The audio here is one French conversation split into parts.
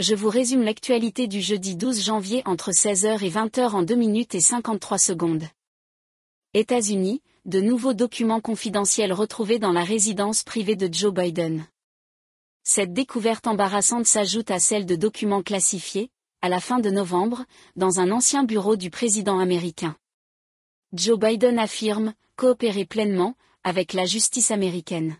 je vous résume l'actualité du jeudi 12 janvier entre 16h et 20h en 2 minutes et 53 secondes. États-Unis, de nouveaux documents confidentiels retrouvés dans la résidence privée de Joe Biden. Cette découverte embarrassante s'ajoute à celle de documents classifiés, à la fin de novembre, dans un ancien bureau du président américain. Joe Biden affirme coopérer pleinement avec la justice américaine.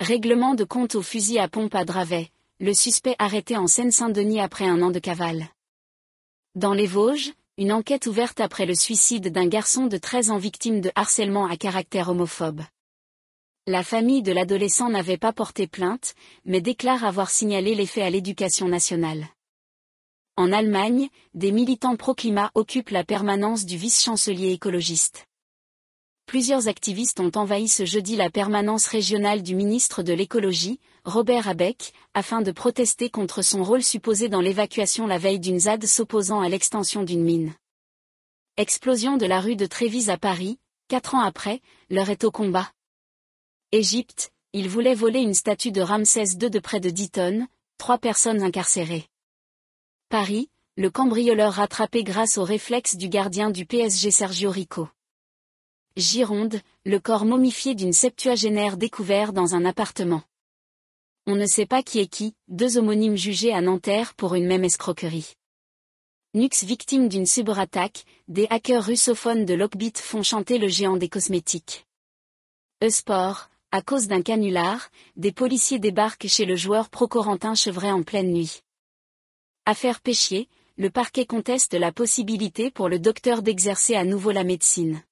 Règlement de compte au fusil à pompe à Dravet, le suspect arrêté en Seine-Saint-Denis après un an de cavale. Dans les Vosges, une enquête ouverte après le suicide d'un garçon de 13 ans victime de harcèlement à caractère homophobe. La famille de l'adolescent n'avait pas porté plainte, mais déclare avoir signalé l'effet à l'éducation nationale. En Allemagne, des militants pro-climat occupent la permanence du vice-chancelier écologiste. Plusieurs activistes ont envahi ce jeudi la permanence régionale du ministre de l'écologie, Robert Abeck, afin de protester contre son rôle supposé dans l'évacuation la veille d'une ZAD s'opposant à l'extension d'une mine. Explosion de la rue de Trévise à Paris, quatre ans après, l'heure est au combat. Égypte, il voulait voler une statue de Ramsès II de près de 10 tonnes, trois personnes incarcérées. Paris, le cambrioleur rattrapé grâce au réflexe du gardien du PSG Sergio Rico. Gironde, le corps momifié d'une septuagénaire découvert dans un appartement. On ne sait pas qui est qui, deux homonymes jugés à Nanterre pour une même escroquerie. Nux victime d'une cyberattaque, des hackers russophones de Lockbit font chanter le géant des cosmétiques. E-sport, à cause d'un canular, des policiers débarquent chez le joueur procorentin Chevret en pleine nuit. Affaire péchier, le parquet conteste la possibilité pour le docteur d'exercer à nouveau la médecine.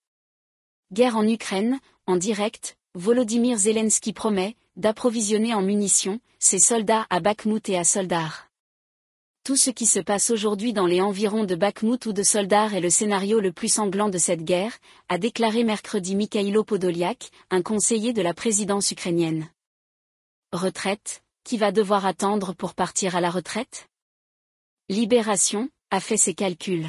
Guerre en Ukraine, en direct, Volodymyr Zelensky promet, d'approvisionner en munitions ses soldats à Bakhmout et à Soldar. Tout ce qui se passe aujourd'hui dans les environs de Bakhmout ou de Soldar est le scénario le plus sanglant de cette guerre, a déclaré mercredi Mikhaïlo Podoliak, un conseiller de la présidence ukrainienne. Retraite, qui va devoir attendre pour partir à la retraite Libération, a fait ses calculs.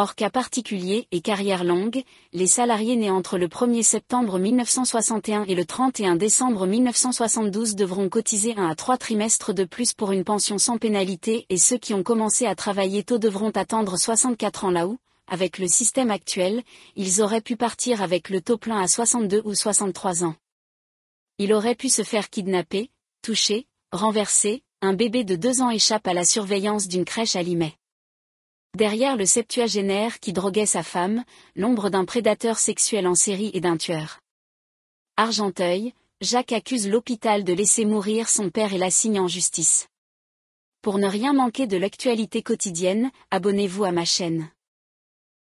Hors cas particulier et carrière longue, les salariés nés entre le 1er septembre 1961 et le 31 décembre 1972 devront cotiser un à trois trimestres de plus pour une pension sans pénalité et ceux qui ont commencé à travailler tôt devront attendre 64 ans là où, avec le système actuel, ils auraient pu partir avec le taux plein à 62 ou 63 ans. Il aurait pu se faire kidnapper, toucher, renverser, un bébé de deux ans échappe à la surveillance d'une crèche à Limay. Derrière le septuagénaire qui droguait sa femme, l'ombre d'un prédateur sexuel en série et d'un tueur. Argenteuil, Jacques accuse l'hôpital de laisser mourir son père et l'assigne en justice. Pour ne rien manquer de l'actualité quotidienne, abonnez-vous à ma chaîne.